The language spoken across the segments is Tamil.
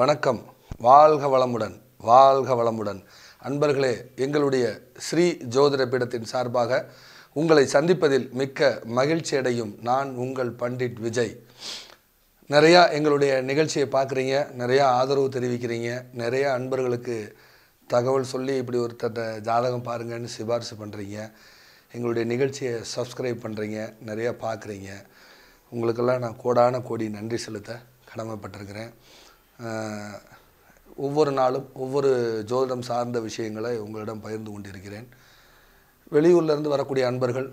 வணக்கம் வாழ்க வளமுடன் வாழ்க வளமுடன் அன்பர்களே எங்களுடைய ஸ்ரீ ஜோதிட பீடத்தின் சார்பாக உங்களை சந்திப்பதில் மிக்க மகிழ்ச்சி அடையும் நான் உங்கள் பண்டிட் விஜய் நிறையா எங்களுடைய நிகழ்ச்சியை பார்க்குறீங்க நிறையா ஆதரவு தெரிவிக்கிறீங்க நிறையா அன்பர்களுக்கு தகவல் சொல்லி இப்படி ஒருத்தட்ட ஜாதகம் பாருங்கன்னு சிபாரிசு பண்ணுறீங்க எங்களுடைய நிகழ்ச்சியை சப்ஸ்கிரைப் பண்ணுறீங்க நிறையா பார்க்குறீங்க உங்களுக்கெல்லாம் நான் கோடான கோடி நன்றி செலுத்த கடமைப்பட்டிருக்கிறேன் ஒவ்வொரு நாளும் ஒவ்வொரு ஜோதிடம் சார்ந்த விஷயங்களை உங்களிடம் பகிர்ந்து கொண்டிருக்கிறேன் வெளியூர்லேருந்து வரக்கூடிய அன்பர்கள்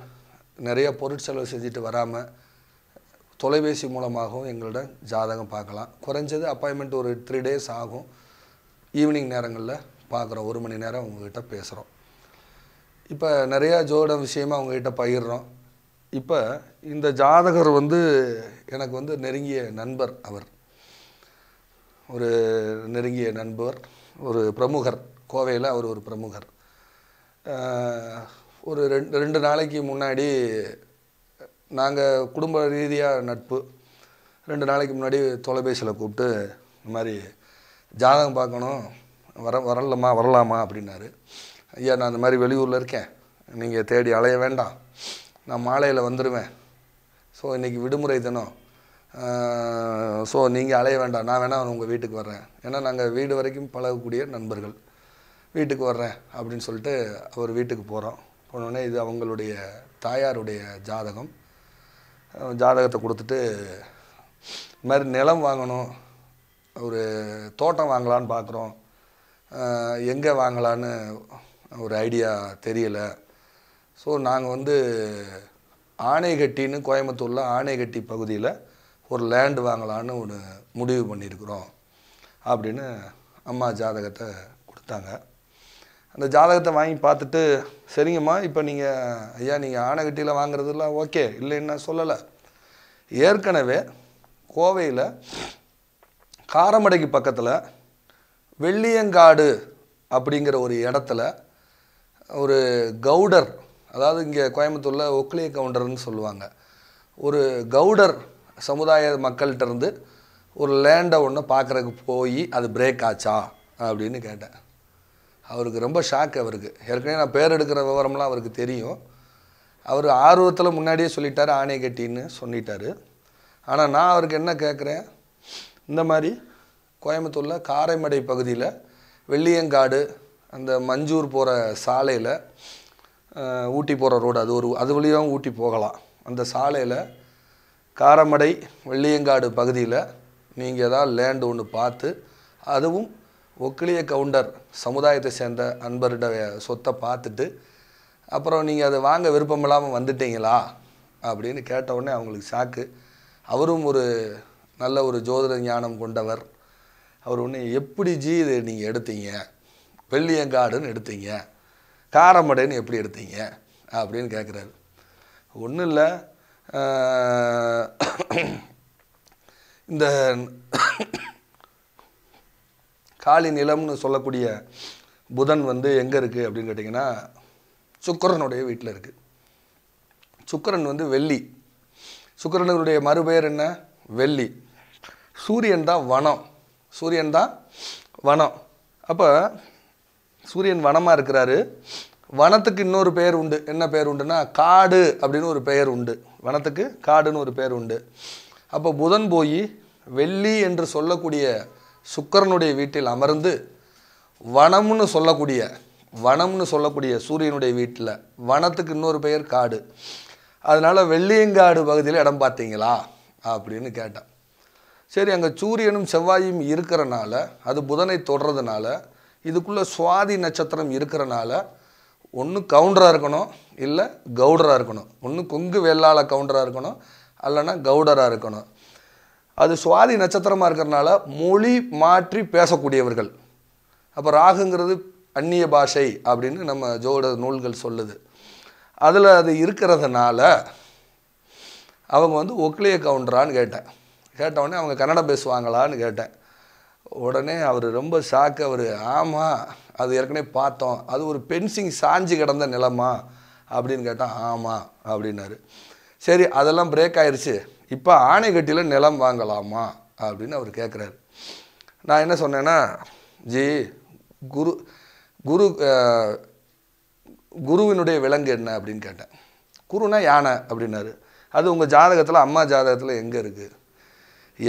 நிறைய பொருட்செலவு செஞ்சுட்டு வராமல் தொலைபேசி மூலமாகவும் எங்களிடம் ஜாதகம் பார்க்கலாம் குறைஞ்சது அப்பாயின்மெண்ட் ஒரு த்ரீ டேஸ் ஆகும் ஈவினிங் நேரங்களில் பார்க்குறோம் ஒரு மணி நேரம் உங்கள்கிட்ட பேசுகிறோம் இப்போ நிறையா ஜோதிடம் விஷயமாக உங்கள்கிட்ட பகிர்றோம் இப்போ இந்த ஜாதகர் வந்து எனக்கு வந்து நெருங்கிய நண்பர் அவர் ஒரு நெருங்கிய நண்பர் ஒரு பிரமுகர் கோவையில் அவர் ஒரு பிரமுகர் ஒரு ரெண்டு ரெண்டு நாளைக்கு முன்னாடி நாங்கள் குடும்ப ரீதியாக நட்பு ரெண்டு நாளைக்கு முன்னாடி தொலைபேசியில் கூப்பிட்டு இந்த மாதிரி ஜாதகம் பார்க்கணும் வர வரலாமா வரலாமா அப்படின்னாரு ஐயா நான் இந்த மாதிரி வெளியூரில் இருக்கேன் நீங்கள் தேடி அலைய வேண்டாம் நான் மாலையில் வந்துடுவேன் ஸோ இன்றைக்கி விடுமுறை தினம் ஸோ நீங்கள் அலைய வேண்டாம் நான் வேணால் உங்கள் வீட்டுக்கு வர்றேன் ஏன்னா நாங்கள் வீடு வரைக்கும் பழகக்கூடிய நண்பர்கள் வீட்டுக்கு வர்றேன் அப்படின்னு சொல்லிட்டு அவர் வீட்டுக்கு போகிறோம் போனோடனே இது அவங்களுடைய தாயாருடைய ஜாதகம் ஜாதகத்தை கொடுத்துட்டு இது மாதிரி நிலம் வாங்கணும் ஒரு தோட்டம் வாங்கலான்னு பார்க்குறோம் எங்கே வாங்கலான்னு ஒரு ஐடியா தெரியலை ஸோ நாங்கள் வந்து ஆணைகட்டின்னு கோயம்புத்தூரில் ஆணைகட்டி பகுதியில் ஒரு லேண்டு வாங்கலான்னு ஒரு முடிவு பண்ணியிருக்கிறோம் அப்படின்னு அம்மா ஜாதகத்தை கொடுத்தாங்க அந்த ஜாதகத்தை வாங்கி பார்த்துட்டு சரிங்கம்மா இப்போ நீங்கள் ஐயா நீங்கள் ஆனைகட்டியில் வாங்குறதுலாம் ஓகே இல்லைன்னா சொல்லலை ஏற்கனவே கோவையில் காரமடைக்கு பக்கத்தில் வெள்ளியங்காடு அப்படிங்கிற ஒரு இடத்துல ஒரு கவுடர் அதாவது இங்கே கோயம்புத்தூரில் ஒக்லிய கவுண்டர்னு சொல்லுவாங்க ஒரு கவுடர் சமுதாய மக்கள்கிட்ட இருந்து ஒரு லேண்டை ஒன்று பார்க்குறதுக்கு போய் அது பிரேக் ஆச்சா அப்படின்னு கேட்டேன் அவருக்கு ரொம்ப ஷாக் அவருக்கு ஏற்கனவே நான் பேர் எடுக்கிற விவரம்லாம் அவருக்கு தெரியும் அவர் ஆர்வத்தில் முன்னாடியே சொல்லிட்டார் ஆணை கட்டின்னு சொல்லிட்டார் ஆனால் நான் அவருக்கு என்ன கேட்குறேன் இந்த மாதிரி கோயம்புத்தூரில் காரைமடை பகுதியில் வெள்ளியங்காடு அந்த மஞ்சூர் போகிற சாலையில் ஊட்டி போகிற ரோடு அது ஒரு அது வழியாகவும் ஊட்டி போகலாம் அந்த சாலையில் காரமடை வெள்ளியங்காடு பகுதியில் நீங்கள் ஏதாவது லேண்டு ஒன்று பார்த்து அதுவும் ஒக்கிலிய கவுண்டர் சமுதாயத்தை சேர்ந்த அன்பர்கிட்ட சொத்தை பார்த்துட்டு அப்புறம் நீங்கள் அதை வாங்க விருப்பம் இல்லாமல் வந்துட்டீங்களா அப்படின்னு கேட்டவுடனே அவங்களுக்கு சாக்கு அவரும் ஒரு நல்ல ஒரு ஜோதிட ஞானம் கொண்டவர் அவர் ஒன்று எப்படி ஜி இது நீங்கள் எடுத்தீங்க வெள்ளியங்காடுன்னு எடுத்தீங்க காரமடைன்னு எப்படி எடுத்தீங்க அப்படின்னு கேட்குறாரு ஒன்றும் இல்லை இந்த காலி நிலம்னு சொல்லக்கூடிய புதன் வந்து எங்கே இருக்குது அப்படின்னு கேட்டிங்கன்னா சுக்கரனுடைய வீட்டில் இருக்குது சுக்கரன் வந்து வெள்ளி சுக்கரனுடைய மறுபெயர் என்ன வெள்ளி சூரியன் தான் வனம் சூரியன் தான் வனம் அப்போ சூரியன் வனமாக இருக்கிறாரு வனத்துக்கு இன்னொரு பெயர் உண்டு என்ன பெயர் உண்டுன்னா காடு அப்படின்னு ஒரு பெயர் உண்டு வனத்துக்கு காடுன்னு ஒரு பெயர் உண்டு அப்போ புதன் போய் வெள்ளி என்று சொல்லக்கூடிய சுக்கரனுடைய வீட்டில் அமர்ந்து வனம்னு சொல்லக்கூடிய வனம்னு சொல்லக்கூடிய சூரியனுடைய வீட்டில் வனத்துக்கு இன்னொரு பெயர் காடு அதனால் வெள்ளியங்காடு பகுதியில் இடம் பார்த்தீங்களா அப்படின்னு கேட்டேன் சரி அங்கே சூரியனும் செவ்வாயும் இருக்கிறனால அது புதனை தொடர்றதுனால இதுக்குள்ளே சுவாதி நட்சத்திரம் இருக்கிறனால ஒன்று கவுண்டராக இருக்கணும் இல்லை கவுடராக இருக்கணும் ஒன்று கொங்கு வெள்ளாள கவுண்டராக இருக்கணும் அல்லைனா கவுடராக இருக்கணும் அது சுவாதி நட்சத்திரமாக இருக்கிறனால மொழி மாற்றி பேசக்கூடியவர்கள் அப்போ ராகுங்கிறது அந்நிய பாஷை அப்படின்னு நம்ம ஜோட நூல்கள் சொல்லுது அதில் அது இருக்கிறதுனால அவங்க வந்து ஒக்லிய கவுண்டரான்னு கேட்டேன் கேட்டவுடனே அவங்க கன்னடம் பேசுவாங்களான்னு கேட்டேன் உடனே அவர் ரொம்ப ஷாக்கு அவர் ஆமாம் அது ஏற்கனவே பார்த்தோம் அது ஒரு பென்சிங் சாஞ்சு கிடந்த நிலமா அப்படின்னு கேட்டால் ஆமாம் அப்படின்னாரு சரி அதெல்லாம் பிரேக் ஆயிடுச்சு இப்போ ஆணைக்கட்டியில் நிலம் வாங்கலாமா அப்படின்னு அவர் கேட்குறாரு நான் என்ன சொன்னேன்னா ஜி குரு குரு குருவினுடைய விலங்கு என்ன அப்படின்னு கேட்டேன் குருனா யானை அப்படின்னாரு அது உங்கள் ஜாதகத்தில் அம்மா ஜாதகத்தில் எங்கே இருக்குது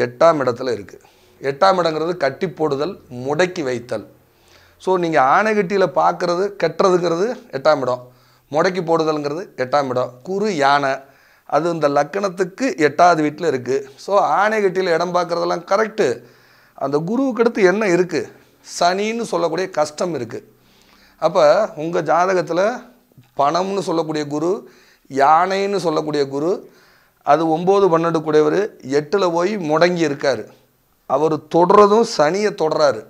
எட்டாம் இடத்துல இருக்குது எட்டாம் இடங்கிறது கட்டி போடுதல் முடக்கி வைத்தல் ஸோ நீங்கள் ஆனைகட்டியில் பார்க்குறது கட்டுறதுங்கிறது எட்டாம் இடம் முடக்கி போடுதல்ங்கிறது எட்டாம் இடம் குறு யானை அது இந்த லக்கணத்துக்கு எட்டாவது வீட்டில் இருக்குது ஸோ ஆனைகட்டியில் இடம் பார்க்குறதெல்லாம் கரெக்டு அந்த குருவுக்கு அடுத்து என்ன இருக்குது சனின்னு சொல்லக்கூடிய கஷ்டம் இருக்குது அப்போ உங்கள் ஜாதகத்தில் பணம்னு சொல்லக்கூடிய குரு யானைன்னு சொல்லக்கூடிய குரு அது ஒம்பது பன்னெண்டு கூடியவர் எட்டில் போய் முடங்கி இருக்கார் அவர் தொடுறதும் சனியை தொடராரு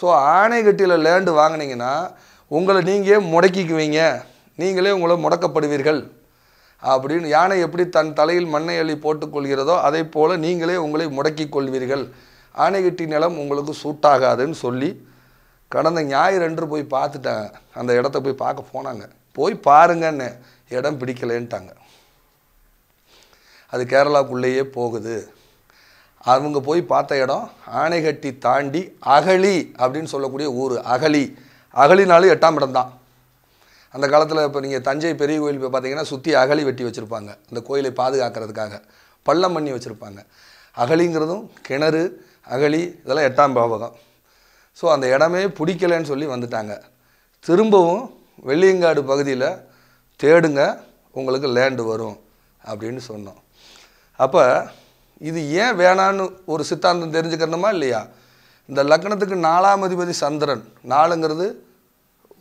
ஸோ ஆணைக்கட்டியில் லேண்டு வாங்கினீங்கன்னா உங்களை நீங்கள் முடக்கிக்குவீங்க நீங்களே உங்களை முடக்கப்படுவீர்கள் அப்படின்னு யானை எப்படி தன் தலையில் மண்ணை அள்ளி போட்டுக்கொள்கிறதோ அதே போல் நீங்களே உங்களை முடக்கி கொள்வீர்கள் ஆணைகட்டி நிலம் உங்களுக்கு சூட்டாகாதுன்னு சொல்லி கடந்த ஞாயிறு அன்று போய் பார்த்துட்டேன் அந்த இடத்த போய் பார்க்க போனாங்க போய் பாருங்கன்னு இடம் பிடிக்கலேன்ட்டாங்க அது கேரளாக்குள்ளேயே போகுது அவங்க போய் பார்த்த இடம் ஆனைகட்டி தாண்டி அகழி அப்படின்னு சொல்லக்கூடிய ஊர் அகழி அகழினாலும் எட்டாம் இடம் தான் அந்த காலத்தில் இப்போ நீங்கள் தஞ்சை பெரிய கோயில் போய் பார்த்தீங்கன்னா சுற்றி அகழி வெட்டி வச்சுருப்பாங்க அந்த கோயிலை பாதுகாக்கிறதுக்காக பள்ளம் பண்ணி வச்சுருப்பாங்க அகழிங்கிறதும் கிணறு அகழி இதெல்லாம் எட்டாம் பாவகம் ஸோ அந்த இடமே பிடிக்கலன்னு சொல்லி வந்துட்டாங்க திரும்பவும் வெள்ளியங்காடு பகுதியில் தேடுங்க உங்களுக்கு லேண்டு வரும் அப்படின்னு சொன்னோம் அப்போ இது ஏன் வேணான்னு ஒரு சித்தாந்தம் தெரிஞ்சுக்கணுமா இல்லையா இந்த லக்னத்துக்கு நாலாம் அதிபதி சந்திரன் நாலுங்கிறது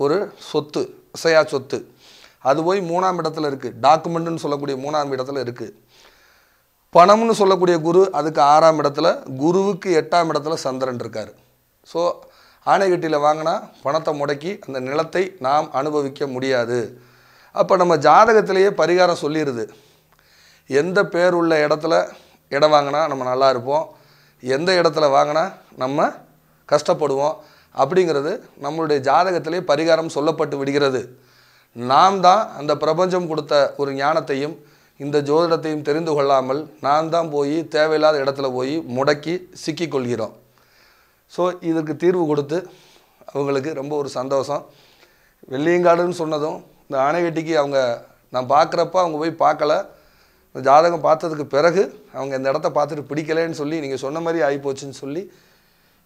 ஒரு சொத்து இசையா சொத்து அது போய் மூணாம் இடத்துல இருக்குது டாக்குமெண்ட்டுன்னு சொல்லக்கூடிய மூணாம் இடத்துல இருக்குது பணம்னு சொல்லக்கூடிய குரு அதுக்கு ஆறாம் இடத்துல குருவுக்கு எட்டாம் இடத்துல சந்திரன் இருக்கார் ஸோ ஆணைக்கட்டியில் வாங்கினா பணத்தை முடக்கி அந்த நிலத்தை நாம் அனுபவிக்க முடியாது அப்போ நம்ம ஜாதகத்திலேயே பரிகாரம் சொல்லிடுது எந்த பேர் உள்ள இடத்துல இடம் வாங்கினா நம்ம நல்லா இருப்போம் எந்த இடத்துல வாங்கினா நம்ம கஷ்டப்படுவோம் அப்படிங்கிறது நம்மளுடைய ஜாதகத்திலே பரிகாரம் சொல்லப்பட்டு விடுகிறது நாம் தான் அந்த பிரபஞ்சம் கொடுத்த ஒரு ஞானத்தையும் இந்த ஜோதிடத்தையும் தெரிந்து கொள்ளாமல் நாம் தான் போய் தேவையில்லாத இடத்துல போய் முடக்கி சிக்கிக்கொள்கிறோம் ஸோ இதற்கு தீர்வு கொடுத்து அவங்களுக்கு ரொம்ப ஒரு சந்தோஷம் வெள்ளியங்காடுன்னு சொன்னதும் இந்த ஆணைகட்டிக்கு அவங்க நான் பார்க்குறப்ப அவங்க போய் பார்க்கல ஜாதகம் பார்த்ததுக்கு பிறகு அவங்க இந்த இடத்த பார்த்துட்டு பிடிக்கலன்னு சொல்லி நீங்கள் சொன்ன மாதிரி ஆகிப்போச்சுன்னு சொல்லி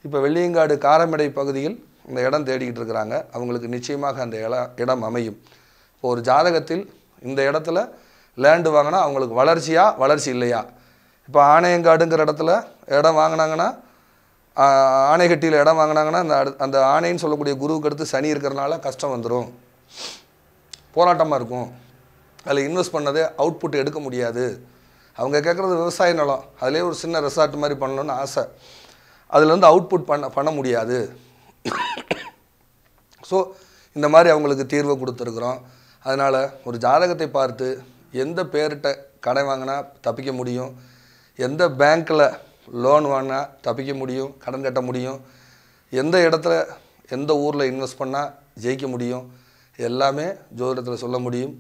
இப்போ வெள்ளியங்காடு காரமடை பகுதியில் அந்த இடம் தேடிக்கிட்டு இருக்கிறாங்க அவங்களுக்கு நிச்சயமாக அந்த இடம் இடம் அமையும் இப்போ ஒரு ஜாதகத்தில் இந்த இடத்துல லேண்டு வாங்கினா அவங்களுக்கு வளர்ச்சியா வளர்ச்சி இல்லையா இப்போ ஆணையங்காடுங்கிற இடத்துல இடம் வாங்கினாங்கன்னா ஆணைகட்டியில் இடம் வாங்கினாங்கன்னா அந்த அந்த ஆணைன்னு சொல்லக்கூடிய குருவுக்கு அடுத்து சனி இருக்கிறனால கஷ்டம் வந்துடும் போராட்டமாக இருக்கும் அதில் இன்வெஸ்ட் பண்ணதே அவுட்புட் எடுக்க முடியாது அவங்க கேட்குறது விவசாய நிலம் அதிலே ஒரு சின்ன ரெசார்ட் மாதிரி பண்ணணும்னு ஆசை அதுலேருந்து அவுட்புட் பண்ண பண்ண முடியாது ஸோ இந்த மாதிரி அவங்களுக்கு தீர்வை கொடுத்துருக்குறோம் அதனால் ஒரு ஜாதகத்தை பார்த்து எந்த பேர்கிட்ட கடை வாங்கினா தப்பிக்க முடியும் எந்த பேங்க்கில் லோன் வாங்கினா தப்பிக்க முடியும் கடன் கட்ட முடியும் எந்த இடத்துல எந்த ஊரில் இன்வெஸ்ட் பண்ணால் ஜெயிக்க முடியும் எல்லாமே ஜோதிடத்தில் சொல்ல முடியும்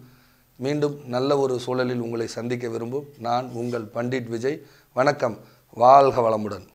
மீண்டும் நல்ல ஒரு சூழலில் உங்களை சந்திக்க விரும்பும் நான் உங்கள் பண்டிட் விஜய் வணக்கம் வாழ்க வளமுடன்